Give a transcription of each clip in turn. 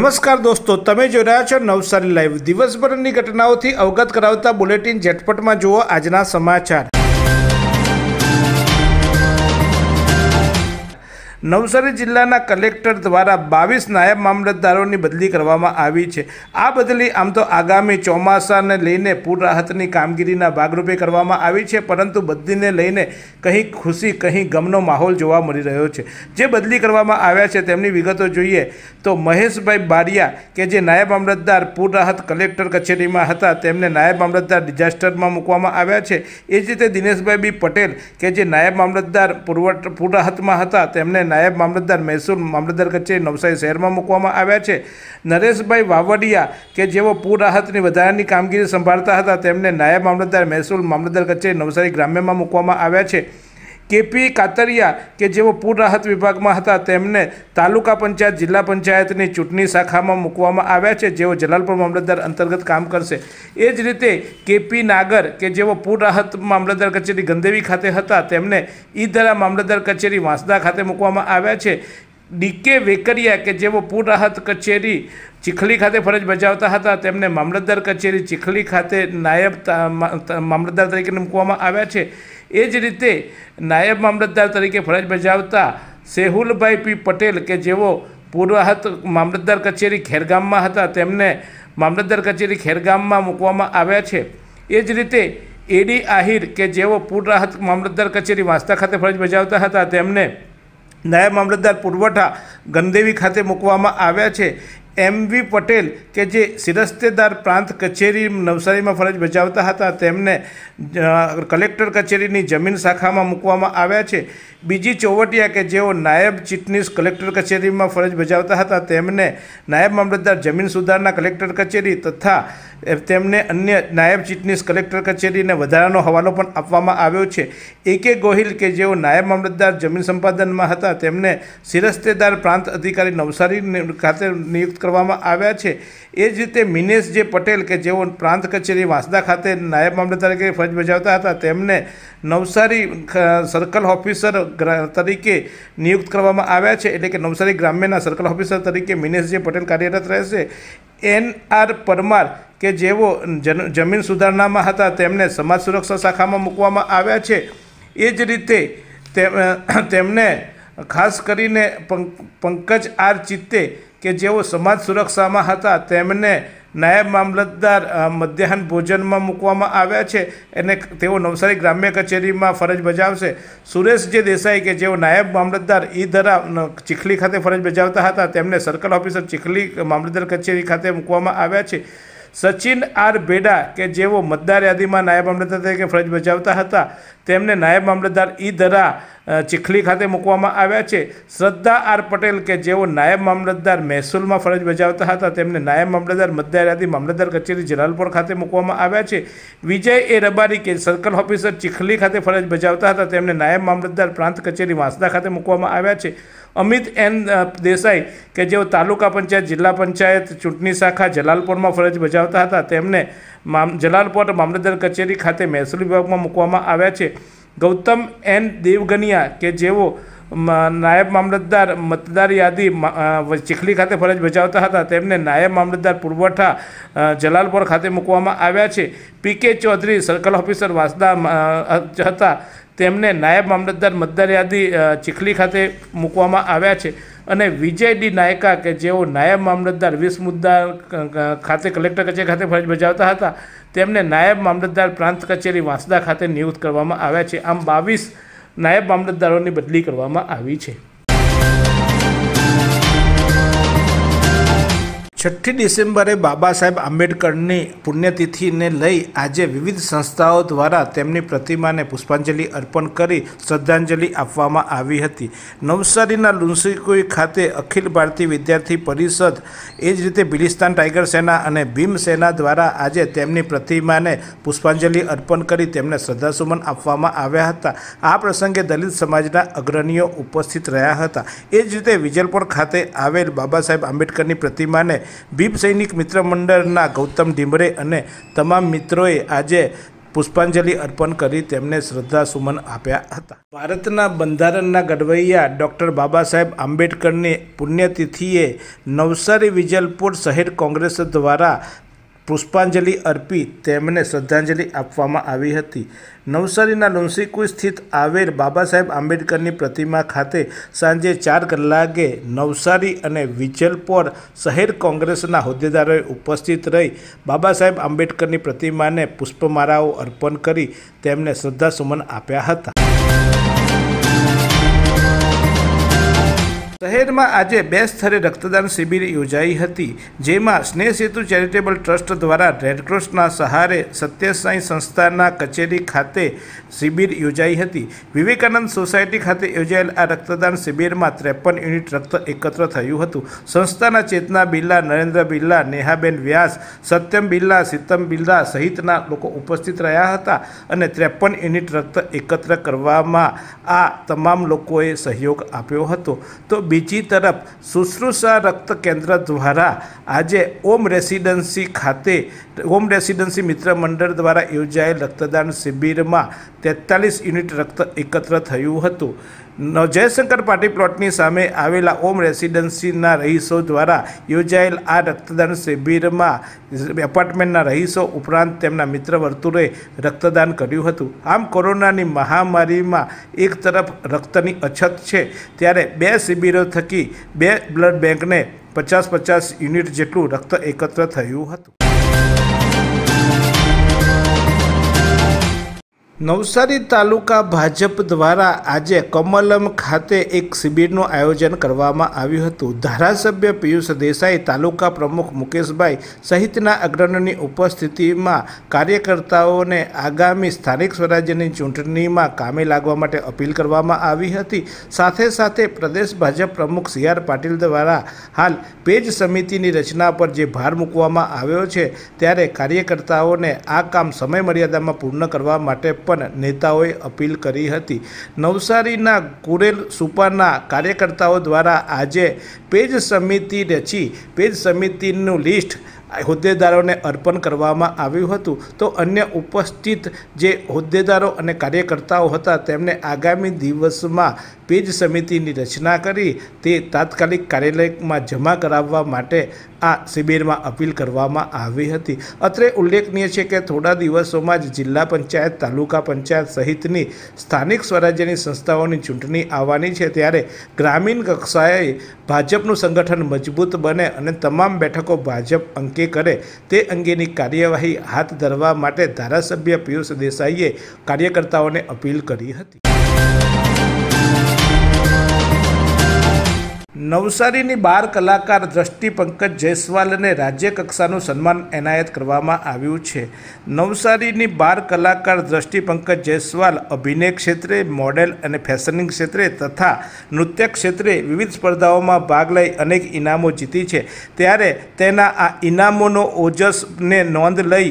નમસ્કાર દોસ્તો તમે જોઈ રહ્યા છો નવસારી લાઈવ દિવસભરની ઘટનાઓથી અવગત કરાવતા બુલેટિન ઝટપટમાં જુઓ આજના સમાચાર નવસારી જિલ્લાના કલેક્ટર દ્વારા બાવીસ નાયબ મામલતદારોની બદલી કરવામાં આવી છે આ બદલી આમ તો આગામી ચોમાસાને લઈને પૂર રાહતની કામગીરીના ભાગરૂપે કરવામાં આવી છે પરંતુ બદલીને લઈને કંઈ ખુશી કંઈ ગમનો માહોલ જોવા મળી રહ્યો છે જે બદલી કરવામાં આવ્યા છે તેમની વિગતો જોઈએ તો મહેશભાઈ બારિયા કે જે નાયબ મામલતદાર પૂર રાહત કલેક્ટર કચેરીમાં હતા તેમને નાયબ મામલતદાર ડિઝાસ્ટરમાં મૂકવામાં આવ્યા છે એ જ રીતે દિનેશભાઈ બી પટેલ કે જે નાયબ મામલતદાર પૂર્વ પૂર રાહતમાં હતા તેમને નાયબ મામલતદાર મહેસૂલ મામલતદાર કચેરી નવસારી શહેરમાં મૂકવામાં આવ્યા છે નરેશભાઈ વાવડિયા કે જેઓ પૂર રાહતની વધારાની કામગીરી સંભાળતા હતા તેમને નાયબ મામલતદાર મહેસૂલ મામલતદાર કચેરી નવસારી ગ્રામ્યમાં મૂકવામાં આવ્યા છે કેપી કાતરિયા કે જેઓ પૂર રાહત વિભાગમાં હતા તેમને તાલુકા પંચાયત જિલ્લા પંચાયતની ચૂંટણી શાખામાં મૂકવામાં આવ્યા છે જેઓ જલાલપુર મામલતદાર અંતર્ગત કામ કરશે એ જ રીતે કેપી નાગર કે જેઓ પૂર રાહત મામલતદાર કચેરી ગંદેવી ખાતે હતા તેમને ઈદરા મામલતદાર કચેરી વાંસદા ખાતે મૂકવામાં આવ્યા છે ડીકે વેકરિયા કે જેઓ પૂર રાહત કચેરી ચીખલી ખાતે ફરજ બજાવતા હતા તેમને મામલતદાર કચેરી ચીખલી ખાતે નાયબ મામલતદાર તરીકે મૂકવામાં આવ્યા છે એ જ રીતે નાયબ મામલતદાર તરીકે ફરજ બજાવતા સેહુલભાઈ પી પટેલ કે જેઓ પૂર્વાહત મામલતદાર કચેરી ખેરગામમાં હતા તેમને મામલતદાર કચેરી ખેરગામમાં મૂકવામાં આવ્યા છે એ જ રીતે એડી આહિર કે જેઓ પૂર્વાહત મામલતદાર કચેરી વાંસદા ખાતે ફરજ બજાવતા હતા તેમને નાયબ મામલતદાર પુરવઠા ગંદેવી ખાતે મૂકવામાં આવ્યા છે એમ વી પટેલ કે જે સિરસ્તેદાર પ્રાંત કચેરી નવસારીમાં ફરજ બજાવતા હતા તેમને કલેક્ટર કચેરીની જમીન શાખામાં મૂકવામાં આવ્યા છે બીજી ચોવટિયા કે જેઓ નાયબ ચીટનીસ કલેક્ટર કચેરીમાં ફરજ બજાવતા હતા તેમને નાયબ મામલતદાર જમીન સુધારના કલેક્ટર કચેરી તથા તેમને અન્ય નાયબ ચીટનીસ કલેક્ટર કચેરીને વધારાનો હવાલો પણ આપવામાં આવ્યો છે એ કે ગોહિલ કે જેઓ નાયબ મામલતદાર જમીન સંપાદનમાં હતા તેમને સિરસ્તેદાર પ્રાંત અધિકારી નવસારી ખાતે નિયુક્ત કરવામાં આવ્યા છે એ જ રીતે મિનેશ જે પટેલ કે જેઓ પ્રાંત કચેરી વાંસદા ખાતે નાયબ મામલતદાર તરીકે ફરજ બજાવતા હતા તેમને નવસારી સર્કલ ઓફિસર તરીકે નિયુક્ત કરવામાં આવ્યા છે એટલે કે નવસારી ગ્રામ્યના સર્કલ ઓફિસર તરીકે મિનેશ જે પટેલ કાર્યરત રહેશે એન આર પરમાર કે જેઓ જમીન સુધારણામાં હતા તેમને સમાજ સુરક્ષા શાખામાં મૂકવામાં આવ્યા છે એ જ રીતે તેમને ખાસ કરીને પંકજ આર ચિત્તે કે જેઓ સમાજ સુરક્ષામાં હતા તેમને નાયબ મામલતદાર મધ્યાહન ભોજનમાં મૂકવામાં આવ્યા છે અને તેઓ નવસારી ગ્રામ્ય કચેરીમાં ફરજ બજાવશે સુરેશ જે દેસાઈ કે જેઓ નાયબ મામલતદાર ઈ ધરા ચીખલી ખાતે ફરજ બજાવતા હતા તેમને સર્કલ ઓફિસર ચીખલી મામલતદાર કચેરી ખાતે મૂકવામાં આવ્યા છે સચિન આર ભેડા કે જેઓ મતદાર યાદીમાં નાયબ અમલદાર તરીકે ફરજ બજાવતા હતા તેમને નાયબ મામલતદાર ઈ ધરા ચીખલી ખાતે મૂકવામાં આવ્યા છે શ્રદ્ધા આર પટેલ કે જેઓ નાયબ મામલતદાર મહેસૂલમાં ફરજ બજાવતા હતા તેમને નાયબ મામલતદાર મતદાર મામલતદાર કચેરી જલાલપુર ખાતે મૂકવામાં આવ્યા છે વિજય એ રબારી કે સર્કલ ઓફિસર ચીખલી ખાતે ફરજ બજાવતા હતા તેમને નાયબ મામલતદાર પ્રાંત કચેરી વાંસદા ખાતે મૂકવામાં આવ્યા છે અમિત એન દેસાઈ કે જેઓ તાલુકા પંચાયત જિલ્લા પંચાયત ચૂંટણી શાખા જલાલપુરમાં ફરજ બજાવતા હતા તેમને મામ જલાલપોર્ટ મામલતદાર કચેરી ખાતે મહેસૂલ વિભાગમાં મૂકવામાં આવ્યા છે ગૌતમ એન દેવગનિયા કે જેઓ નાયબ મામલતદાર મતદાર યાદી ચીખલી ખાતે ફરજ બજાવતા હતા તેમને નાયબ મામલતદાર પુરવઠા જલાલપોર ખાતે મૂકવામાં આવ્યા છે પી કે ચૌધરી સર્કલ ઓફિસર વાંસદા હતા તેમને નાયબ મામલતદાર મતદાર યાદી ચીખલી ખાતે મૂકવામાં આવ્યા છે અને વિજય ડી નાયકા કે જેઓ નાયબ મામલતદાર વીસ મુદ્દા ખાતે કલેક્ટર કચેરી ખાતે ફરજ બજાવતા હતા તેમને નાયબ મામલતદાર પ્રાંત કચેરી વાંસદા ખાતે નિયુક્ત કરવામાં આવ્યા છે આમ બાવીસ નાયબ મામલતદારોની બદલી કરવામાં આવી છે છઠ્ઠી ડિસેમ્બરે બાબા સાહેબ આંબેડકરની પુણ્યતિથિને લઈ આજે વિવિધ સંસ્થાઓ દ્વારા તેમની પ્રતિમાને પુષ્પાંજલિ અર્પણ કરી શ્રદ્ધાંજલિ આપવામાં આવી હતી નવસારીના લુન્સીકુઈ ખાતે અખિલ ભારતીય વિદ્યાર્થી પરિષદ એ જ રીતે બિલિસ્તાન ટાઈગર સેના અને ભીમ સેના દ્વારા આજે તેમની પ્રતિમાને પુષ્પાંજલિ અર્પણ કરી તેમને શ્રદ્ધાસુમન આપવામાં આવ્યા હતા આ પ્રસંગે દલિત સમાજના અગ્રણીઓ ઉપસ્થિત રહ્યા હતા એ જ રીતે વિજલપોર ખાતે આવેલ બાબા સાહેબ આંબેડકરની પ્રતિમાને બીપ સૈનિક મિત્ર મંડળના ગૌતમ ઢીમરે અને તમામ મિત્રોએ આજે પુષ્પાંજલિ અર્પણ કરી તેમને શ્રદ્ધાસુમન આપ્યા હતા ભારતના બંધારણના ઘડવૈયા ડૉક્ટર બાબા સાહેબ આંબેડકરની પુણ્યતિથિએ નવસારી વિજલપુર શહેર કોંગ્રેસ દ્વારા પુષ્પાંજલિ અર્પી તેમને શ્રદ્ધાંજલિ આપવામાં આવી હતી નવસારીના લુન્સીકુ સ્થિત આવેલ બાબા સાહેબ આંબેડકરની પ્રતિમા ખાતે સાંજે ચાર કલાકે નવસારી અને વિજલપોર શહેર કોંગ્રેસના હોદ્દેદારોએ ઉપસ્થિત રહી બાબા સાહેબ આંબેડકરની પ્રતિમાને પુષ્પમાળાઓ અર્પણ કરી તેમને શ્રદ્ધાસુમન આપ્યા હતા શહેરમાં આજે બે સ્થળે રક્તદાન શિબિર યોજાઈ હતી જેમાં સ્નેહ સેતુ ચેરિટેબલ ટ્રસ્ટ દ્વારા રેડક્રોસના સહારે સત્યસાઈ સંસ્થાના કચેરી ખાતે શિબિર યોજાઈ હતી વિવેકાનંદ સોસાયટી ખાતે યોજાયેલ આ રક્તદાન શિબિરમાં ત્રેપન યુનિટ રક્ત એકત્ર થયું હતું સંસ્થાના ચેતના બિરલા નરેન્દ્ર બિરલા નેહાબેન વ્યાસ સત્યમ બિરલા સીતમ બિરલા સહિતના લોકો ઉપસ્થિત રહ્યા હતા અને ત્રેપન યુનિટ રક્ત એકત્ર કરવામાં આ તમામ લોકોએ સહયોગ આપ્યો હતો તો બીજી તરફ શુશ્રુષા રક્ત કેન્દ્ર દ્વારા આજે ઓમ રેસિડન્સી ખાતે હોમ રેસિડેન્સી મિત્ર મંડળ દ્વારા યોજાયેલ રક્તદાન શિબિરમાં તેતાલીસ યુનિટ રક્ત એકત્ર થયું હતું જયશંકર પાટી પ્લોટની સામે આવેલા ઓમ રેસિડેન્સીના રહીશો દ્વારા યોજાયેલ આ રક્તદાન શિબિરમાં એપાર્ટમેન્ટના રહીશો ઉપરાંત તેમના મિત્ર વર્તુળે રક્તદાન કર્યું હતું આમ કોરોનાની મહામારીમાં એક તરફ રક્તની અછત છે ત્યારે બે શિબિરો થકી બે બ્લડ બેંકને પચાસ પચાસ યુનિટ જેટલું રક્ત એકત્ર થયું હતું નવસારી તાલુકા ભાજપ દ્વારા આજે કમલમ ખાતે એક શિબિરનું આયોજન કરવામાં આવ્યું હતું ધારાસભ્ય પિયુષ દેસાઈ તાલુકા પ્રમુખ મુકેશભાઈ સહિતના અગ્રણીની ઉપસ્થિતિમાં કાર્યકર્તાઓને આગામી સ્થાનિક સ્વરાજ્યની ચૂંટણીમાં કામે લાગવા માટે અપીલ કરવામાં આવી હતી સાથે સાથે પ્રદેશ ભાજપ પ્રમુખ સી આર પાટીલ દ્વારા હાલ પેજ સમિતિની રચના પર જે ભાર મૂકવામાં આવ્યો છે ત્યારે કાર્યકર્તાઓને આ કામ સમય મર્યાદામાં પૂર્ણ કરવા માટે પણ નેતાઓએ અપીલ કરી હતી નવસારીના કુરેલ સુપાના કાર્યકર્તાઓ દ્વારા આજે પેજ સમિતિ રચી પેજ સમિતિનું લિસ્ટ હોદ્દેદારોને અર્પણ કરવામાં આવ્યું હતું તો અન્ય ઉપસ્થિત જે હોદ્દેદારો અને કાર્યકર્તાઓ હતા તેમને આગામી દિવસમાં પેજ સમિતિની રચના કરી તે તાત્કાલિક કાર્યાલયમાં જમા કરાવવા માટે આ શિબિરમાં અપીલ કરવામાં આવી હતી અત્રે ઉલ્લેખનીય છે કે થોડા દિવસોમાં જ જિલ્લા પંચાયત તાલુકા પંચાયત સહિતની સ્થાનિક સ્વરાજ્યની સંસ્થાઓની ચૂંટણી આવવાની છે ત્યારે ગ્રામીણ કક્ષાએ ભાજપનું સંગઠન મજબૂત બને અને તમામ બેઠકો ભાજપ અંકે કે કરે તે અંગેની કાર્યવાહી હાથ ધરવા માટે ધારાસભ્ય પિયુષ દેસાઈએ કાર્યકર્તાઓને અપીલ કરી હતી નવસારીની બાર કલાકાર દ્રષ્ટિ પંકજ જયસ્વાલને રાજ્યકક્ષાનું સન્માન એનાયત કરવામાં આવ્યું છે નવસારીની બાર કલાકાર દ્રષ્ટિ પંકજ જયસ્વાલ અભિનય ક્ષેત્રે મોડેલ અને ફેશનિંગ ક્ષેત્રે તથા નૃત્ય ક્ષેત્રે વિવિધ સ્પર્ધાઓમાં ભાગ લઈ અનેક ઇનામો જીતી છે ત્યારે તેના આ ઇનામોનો ઓજસને નોંધ લઈ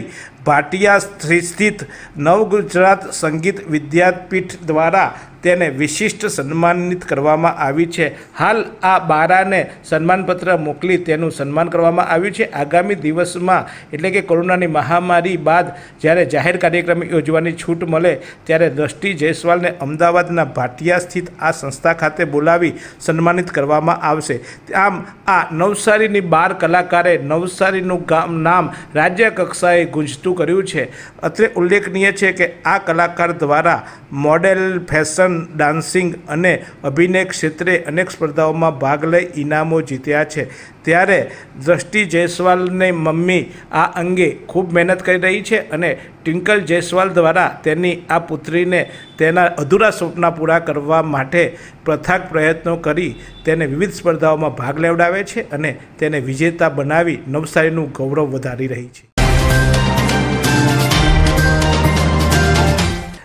ભાટિયા સ્થિત નવગુજરાત સંગીત વિદ્યાપીઠ દ્વારા તેને વિશિષ્ટ સન્માનિત કરવામાં આવી છે હાલ આ બારાને સન્માનપત્ર મોકલી તેનું સન્માન કરવામાં આવ્યું છે આગામી દિવસમાં એટલે કે કોરોનાની મહામારી બાદ જ્યારે જાહેર કાર્યક્રમ યોજવાની છૂટ મળે ત્યારે દ્રષ્ટિ જયસ્વાલને અમદાવાદના ભાટિયા સ્થિત આ સંસ્થા ખાતે બોલાવી સન્માનિત કરવામાં આવશે આમ આ નવસારીની બાર કલાકારે નવસારીનું ગામ નામ રાજ્ય કક્ષાએ ગુંજતું કર્યું છે અત્રે ઉલ્લેખનીય છે કે આ કલાકાર દ્વારા મોડેલ ફેશન ડાન્સિંગ અને અભિનય ક્ષેત્રે અનેક સ્પર્ધાઓમાં ભાગ લઈ ઇનામો જીત્યા છે ત્યારે દ્રષ્ટિ જયસ્વાલની મમ્મી આ અંગે ખૂબ મહેનત કરી રહી છે અને ટ્વિંકલ જયસ્વાલ દ્વારા તેની આ પુત્રીને તેના અધૂરા સ્વપ્ન પૂરા કરવા માટે પ્રથાક પ્રયત્નો કરી તેને વિવિધ સ્પર્ધાઓમાં ભાગ લેવડાવે છે અને તેને વિજેતા બનાવી નવસારીનું ગૌરવ વધારી રહી છે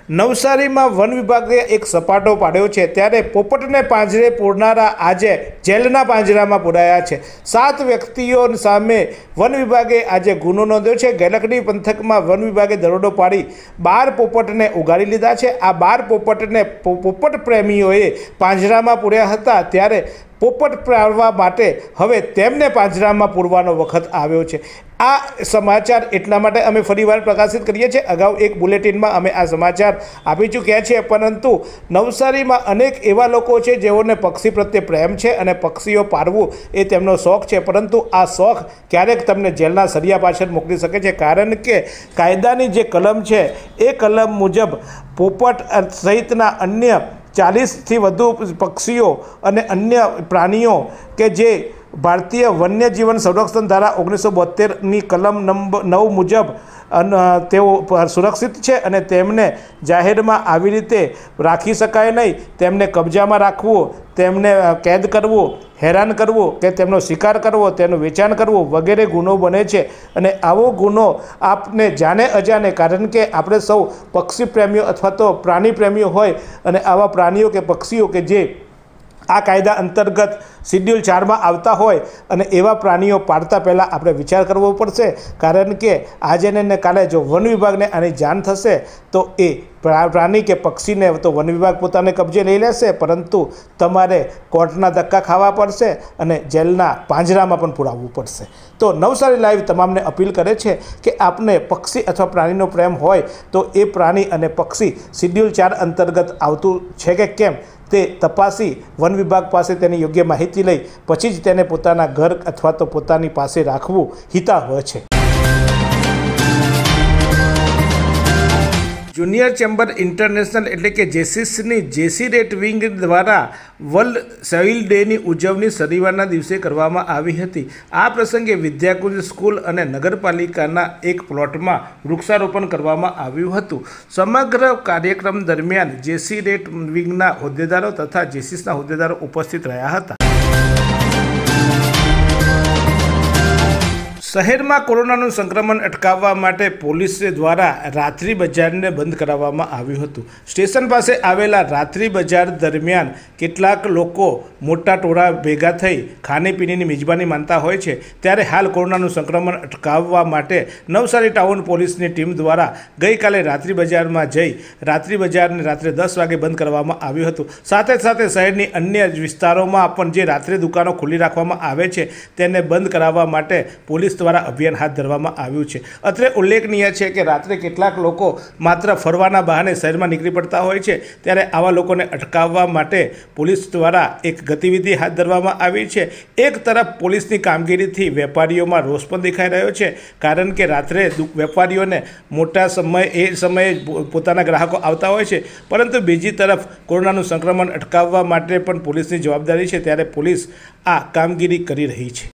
નવસારીમાં વન વિભાગે એક સપાટો પાડ્યો છે ત્યારે પોપટને પાંજરે પૂરનારા આજે જેલના પાંજરામાં પૂરાયા છે સાત વ્યક્તિઓ સામે વન વિભાગે આજે ગુનો નોંધ્યો છે ગેલકડી પંથકમાં વન વિભાગે દરોડો પાડી બાર પોપટને ઉગાડી લીધા છે આ બાર પોપટને પોપટ પ્રેમીઓએ પાંજરામાં પૂર્યા હતા ત્યારે પોપટ પાડવા માટે હવે તેમને પાંજરામાં પૂરવાનો વખત આવ્યો છે આ સમાચાર એટલા માટે અમે ફરીવાર પ્રકાશિત કરીએ છીએ અગાઉ એક બુલેટિનમાં અમે આ સમાચાર આપી ચૂક્યા છીએ પરંતુ નવસારીમાં અનેક એવા લોકો છે જેઓને પક્ષી પ્રત્યે પ્રેમ છે અને પક્ષીઓ પાડવું એ તેમનો શોખ છે પરંતુ આ શોખ ક્યારેક તમને જેલના સરિયા પાછળ મોકલી શકે છે કારણ કે કાયદાની જે કલમ છે એ કલમ મુજબ પોપટ સહિતના અન્ય ચાલીસથી વધુ પક્ષીઓ અને અન્ય પ્રાણીઓ કે જે ભારતીય વન્યજીવન સંરક્ષણ ધારા ઓગણીસો બોતેરની કલમ નંબર નવ મુજબ તેઓ સુરક્ષિત છે અને તેમને જાહેરમાં આવી રીતે રાખી શકાય નહીં તેમને કબજામાં રાખવું તેમને કેદ કરવું હેરાન કરવું કે તેમનો શિકાર કરવો તેનું વેચાણ કરવું વગેરે ગુનો બને છે અને આવો ગુનો આપને જાણે અજાણે કારણ કે આપણે સૌ પક્ષી પ્રેમીઓ અથવા તો પ્રાણી પ્રેમીઓ હોય અને આવા પ્રાણીઓ કે પક્ષીઓ કે જે આ કાયદા અંતર્ગત શિડ્યુલ ચારમાં આવતા હોય અને એવા પ્રાણીઓ પાડતા પહેલાં આપણે વિચાર કરવો પડશે કારણ કે આજે ને કાલે જો વન વિભાગને આની જાણ થશે તો એ પ્રાણી કે પક્ષીને તો વન વિભાગ પોતાને કબજે લઈ લેશે પરંતુ તમારે કોર્ટના ધક્કા ખાવા પડશે અને જેલના પાંજરામાં પણ પુરાવવું પડશે તો નવસારી લાઈવ તમામને અપીલ કરે છે કે આપને પક્ષી અથવા પ્રાણીનો પ્રેમ હોય તો એ પ્રાણી અને પક્ષી શિડ્યુલ ચાર અંતર્ગત આવતું છે કે કેમ તે તપાસી વન વિભાગ પાસે તેની યોગ્ય માહિતી લઈ પછી જ તેને પોતાના ઘર અથવા તો પોતાની પાસે રાખવું હિતાવહ છે જુનિયર ચેમ્બર ઇન્ટરનેશનલ એટલે કે જેસિસની જેસી રેટ વિંગ દ્વારા વર્લ્ડ સોઇલ ડેની ઉજવણી શનિવારના દિવસે કરવામાં આવી હતી આ પ્રસંગે વિદ્યાકુંજ સ્કૂલ અને નગરપાલિકાના એક પ્લોટમાં વૃક્ષારોપણ કરવામાં આવ્યું હતું સમગ્ર કાર્યક્રમ દરમિયાન જેસી રેટ વિંગના હોદ્દેદારો તથા જેસીસના હોદ્દેદારો ઉપસ્થિત રહ્યા હતા શહેરમાં કોરોનાનું સંક્રમણ અટકાવવા માટે પોલીસ દ્વારા રાત્રિ બજારને બંધ કરાવવામાં આવ્યું હતું સ્ટેશન પાસે આવેલા રાત્રિ બજાર દરમિયાન કેટલાક લોકો મોટા ટોળા ભેગા થઈ ખાણીપીણીની મિજબાની માનતા હોય છે ત્યારે હાલ કોરોનાનું સંક્રમણ અટકાવવા માટે નવસારી ટાઉન પોલીસની ટીમ દ્વારા ગઈકાલે રાત્રિ બજારમાં જઈ રાત્રિ બજારને રાત્રે દસ વાગે બંધ કરવામાં આવ્યું હતું સાથે સાથે શહેરની અન્ય વિસ્તારોમાં પણ જે રાત્રે દુકાનો ખુલ્લી રાખવામાં આવે છે તેને બંધ કરાવવા માટે પોલીસ દ્વારા અભિયાન હાથ ધરવામાં આવ્યું છે અત્રે ઉલ્લેખનીય છે કે રાત્રે કેટલાક લોકો માત્ર ફરવાના બહાને શહેરમાં નીકળી પડતા હોય છે ત્યારે આવા લોકોને અટકાવવા માટે પોલીસ દ્વારા એક ગતિવિધિ હાથ ધરવામાં આવી છે એક તરફ પોલીસની કામગીરીથી વેપારીઓમાં રોષ પણ દેખાઈ રહ્યો છે કારણ કે રાત્રે વેપારીઓને મોટા સમય એ સમયે પોતાના ગ્રાહકો આવતા હોય છે પરંતુ બીજી તરફ કોરોનાનું સંક્રમણ અટકાવવા માટે પણ પોલીસની જવાબદારી છે ત્યારે પોલીસ આ કામગીરી કરી રહી છે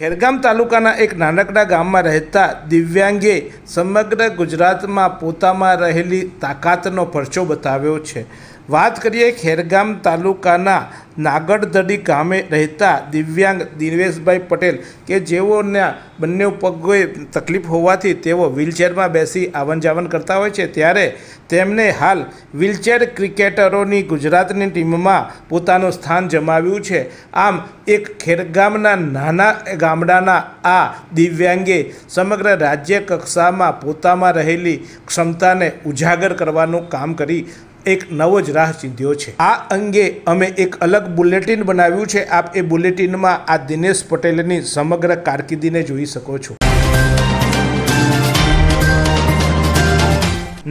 ખેરગામ તાલુકાના એક નાનકડા ગામમાં રહેતા દિવ્યાંગે સમગ્ર ગુજરાતમાં પોતામાં રહેલી તાકાતનો પરચો બતાવ્યો છે વાત કરીએ ખેરગામ તાલુકાના નાગડધડી ગામે રહેતા દિવ્યાંગ દિનેશભાઈ પટેલ કે જેઓના બંને પગોએ તકલીફ હોવાથી તેઓ વ્હીલચેરમાં બેસી આવન જાવન કરતા હોય છે ત્યારે તેમને હાલ વ્હીલચેર ક્રિકેટરોની ગુજરાતની ટીમમાં પોતાનું સ્થાન જમાવ્યું છે આમ એક ખેરગામના નાના ગામડાના આ દિવ્યાંગે સમગ્ર રાજ્ય કક્ષામાં પોતામાં રહેલી ક્ષમતાને ઉજાગર કરવાનું કામ કરી એક નવો જ રાહ ચીંધ્યો છે આ અંગે અમે એક અલગ બુલેટિન બનાવ્યું છે આપ એ બુલેટિનમાં આ દિનેશ પટેલની સમગ્ર કારકિર્દીને જોઈ શકો છો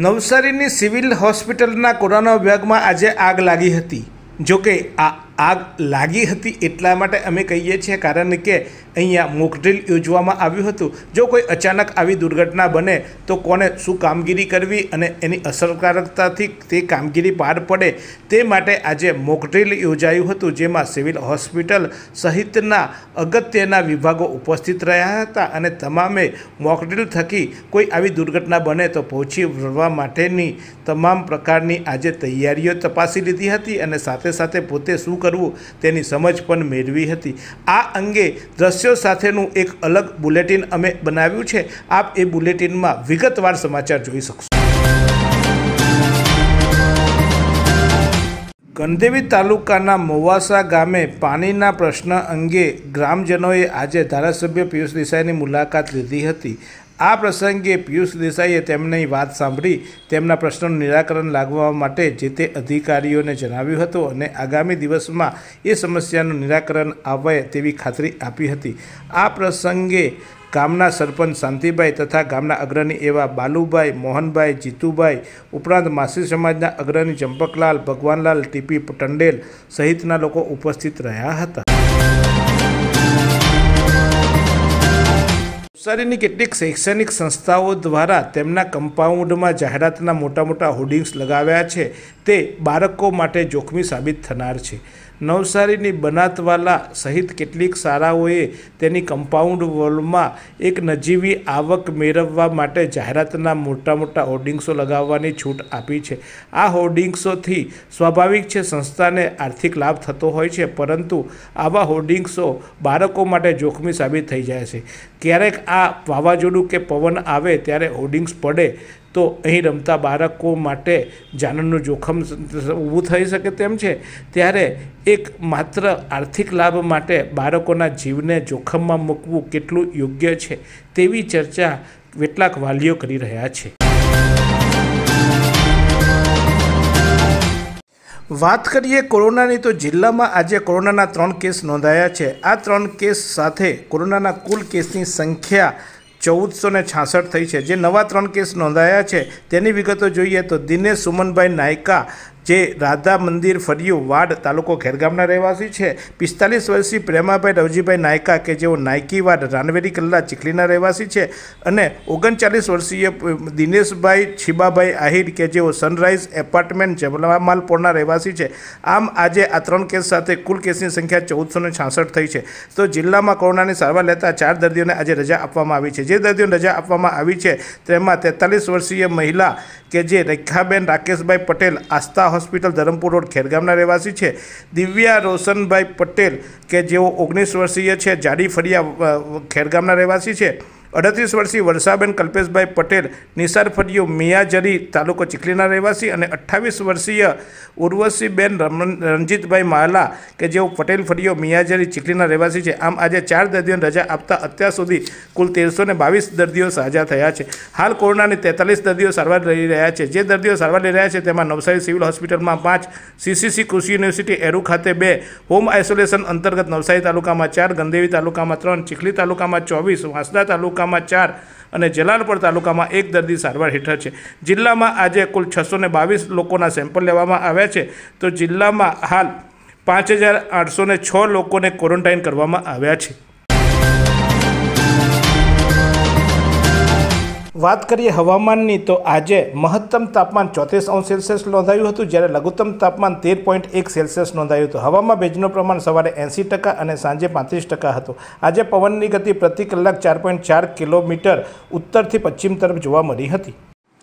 નવસારીની સિવિલ હોસ્પિટલના કોરોના વિભાગમાં આજે આગ લાગી હતી જોકે આ આગ લાગી હતી એટલા માટે અમે કહીએ છીએ કારણ કે અહીંયા મોકડ્રીલ યોજવામાં આવ્યું હતું જો કોઈ અચાનક આવી દુર્ઘટના બને તો કોને શું કામગીરી કરવી અને એની અસરકારકતાથી તે કામગીરી પાર પડે તે માટે આજે મોકડ્રીલ યોજાયું હતું જેમાં સિવિલ હોસ્પિટલ સહિતના અગત્યના વિભાગો ઉપસ્થિત રહ્યા હતા અને તમામે મોકડ્રીલ થકી કોઈ આવી દુર્ઘટના બને તો પહોંચી વળવા માટેની તમામ પ્રકારની આજે તૈયારીઓ તપાસી લીધી હતી અને સાથે સાથે પોતે શું કરવું તેની સમજ પણ મેળવી હતી આ અંગે દ્રશ્યો સાથેનું એક અલગ બુલેટિન અમે બનાવ્યું છે આપ એ બુલેટિનમાં વિગતવાર સમાચાર જોઈ શકશો ગણદેવી તાલુકાના મોવાસા ગામે પાણીના પ્રશ્ન અંગે ગ્રામજનોએ આજે ધારાસભ્ય પિયુષ દેસાઈની મુલાકાત લીધી હતી આ પ્રસંગે પિયુષ દેસાઈએ તેમની વાત સાંભળી તેમના પ્રશ્નોનું નિરાકરણ લાગવા માટે જે તે અધિકારીઓને જણાવ્યું હતું અને આગામી દિવસમાં એ સમસ્યાનું નિરાકરણ આવે તેવી ખાતરી આપી હતી આ પ્રસંગે ગામના સરપંચ શાંતિભાઈ તથા ગામના અગ્રણી એવા બાલુભાઈ મોહનભાઈ જીતુભાઈ ઉપરાંત માસી સમાજના અગ્રણી ચંપકલાલ ભગવાનલાલ ટીપી ટંડેલ સહિતના લોકો ઉપસ્થિત રહ્યા હતા નવસારીની કેટલીક શૈક્ષણિક સંસ્થાઓ દ્વારા તેમના કમ્પાઉન્ડમાં જાહેરાતના મોટા મોટા હોર્ડિંગ્સ લગાવ્યા છે તે બાળકો માટે જોખમી સાબિત થનાર છે નવસારીની બનાતવાલા સહિત કેટલીક શાળાઓએ તેની કમ્પાઉન્ડ વોલમાં એક નજીવી આવક મેળવવા માટે જાહેરાતના મોટા મોટા હોર્ડિંગ્સો લગાવવાની છૂટ આપી છે આ હોર્ડિંગ્સોથી સ્વાભાવિક છે સંસ્થાને આર્થિક લાભ થતો હોય છે પરંતુ આવા હોર્ડિંગ્સો બાળકો માટે જોખમી સાબિત થઈ જાય છે ક્યારેક આ વાવાઝોડું કે પવન આવે ત્યારે હોર્ડિંગ્સ પડે તો અહીં રમતા બાળકો માટે જાનનનું જોખમ ઊભું થઈ શકે તેમ છે ત્યારે એક માત્ર આર્થિક લાભ માટે બાળકોના જીવને જોખમમાં મૂકવું કેટલું યોગ્ય છે તેવી ચર્ચા કેટલાક વાલીઓ કરી રહ્યા છે વાત કરીએ કોરોનાની તો જિલ્લામાં આજે કોરોનાના ત્રણ કેસ નોંધાયા છે આ ત્રણ કેસ સાથે કોરોનાના કુલ કેસની સંખ્યા ચૌદસો ને છાસઠ થઈ છે જે નવા ત્રણ કેસ નોંધાયા છે તેની વિગતો જોઈએ તો દિનેશ સુમનભાઈ નાયકા જે રાધા મંદિર ફર્યું વાડ તાલુકો ખેરગામના રહેવાસી છે પિસ્તાલીસ વર્ષીય પ્રેમાભાઈ રવજીભાઈ નાયકા કે જેઓ નાયકી વાડ રાનવેરી કલ્લા ચીખલીના રહેવાસી છે અને ઓગણચાલીસ વર્ષીય દિનેશભાઈ છીબાભાઈ આહિર કે જેઓ સનરાઈઝ એપાર્ટમેન્ટ જમલામાલપોરના રહેવાસી છે આમ આજે આ ત્રણ કેસ સાથે કુલ કેસની સંખ્યા ચૌદસો ને છાસઠ થઈ છે તો જિલ્લામાં કોરોનાની સારવાર લેતા ચાર દર્દીઓને આજે રજા આપવામાં આવી છે જે દર્દીઓને રજા આપવામાં આવી છે તેમાં તેતાલીસ વર્ષીય મહિલા કે જે રેખાબેન રાકેશભાઈ પટેલ આસ્થા આ હોસ્પિટલ ધરમપુર રોડ ખેરગામના રહેવાસી છે દિવ્યા રોશનભાઈ પટેલ કે જેઓ ઓગણીસ વર્ષીય છે જાડી ફરિયા ખેરગામના રહેવાસી છે અડત્રીસ વર્ષીય વર્ષાબેન કલ્પેશભાઈ પટેલ નિસારફરીઓ મિયાજરી તાલુકો ચીખલીના રહેવાસી અને અઠ્ઠાવીસ વર્ષીય ઉર્વશીબેન રણજીતભાઈ માલા કે જેઓ પટેલ ફરીઓ મિયાજરી ચીખલીના રહેવાસી છે આમ આજે ચાર દર્દીઓને રજા આપતા અત્યાર સુધી કુલ તેરસો ને બાવીસ દર્દીઓ સાજા થયા છે હાલ કોરોનાની તેતાલીસ દર્દીઓ સારવાર લઈ રહ્યા છે જે દર્દીઓ સારવાર લઈ રહ્યા છે તેમાં નવસારી સિવિલ હોસ્પિટલમાં પાંચ સીસીસી કૃષિ યુનિવર્સિટી એરુ ખાતે બે હોમ આઇસોલેશન અંતર્ગત નવસારી તાલુકામાં ચાર ગંદેવી તાલુકામાં ત્રણ ચીખલી તાલુકામાં ચોવીસ વાંસદા તાલુકા તાલુકામાં ચાર અને જલાલપોર તાલુકામાં એક દર્દી સારવાર હેઠળ છે જિલ્લામાં આજે કુલ છસો બાવીસ લોકોના સેમ્પલ લેવામાં આવ્યા છે તો જિલ્લામાં હાલ પાંચ હજાર આઠસો છ લોકોને ક્વોરન્ટાઇન કરવામાં આવ્યા છે વાત કરીએ હવામાનની તો આજે મહત્તમ તાપમાન ચોત્રીસ અંશ સેલ્સિયસ નોંધાયું હતું જ્યારે લઘુત્તમ તાપમાન તેર પોઈન્ટ એક સેલ્સિયસ નોંધાયું હતું હવામાં ભેજનું પ્રમાણ સવારે એંસી ટકા અને સાંજે પાંત્રીસ ટકા હતું આજે પવનની ગતિ પ્રતિ કલાક ચાર પોઈન્ટ ચાર કિલોમીટર ઉત્તરથી પશ્ચિમ તરફ જોવા મળી હતી